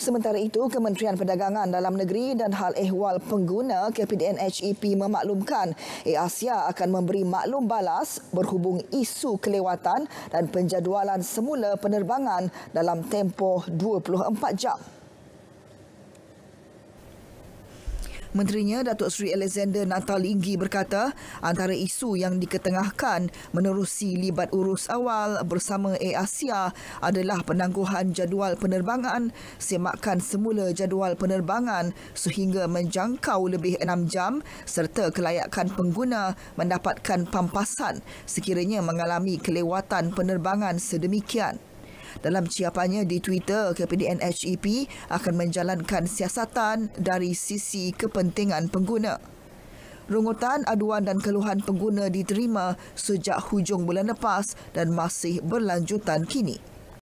Sementara itu, Kementerian Perdagangan Dalam Negeri dan Hal Ehwal Pengguna KPDN HEP memaklumkan Asia akan memberi maklum balas berhubung isu kelewatan dan penjadualan semula penerbangan dalam tempoh 24 jam. Menterinya Datuk Seri Alexander Natal Inggi berkata antara isu yang diketengahkan menerusi libat urus awal bersama Air Asia adalah penangguhan jadual penerbangan semakan semula jadual penerbangan sehingga menjangkau lebih enam jam serta kelayakan pengguna mendapatkan pampasan sekiranya mengalami kelewatan penerbangan sedemikian. Dalam ciapannya di Twitter, KPDN HEP akan menjalankan siasatan dari sisi kepentingan pengguna. Rungutan, aduan dan keluhan pengguna diterima sejak hujung bulan lepas dan masih berlanjutan kini.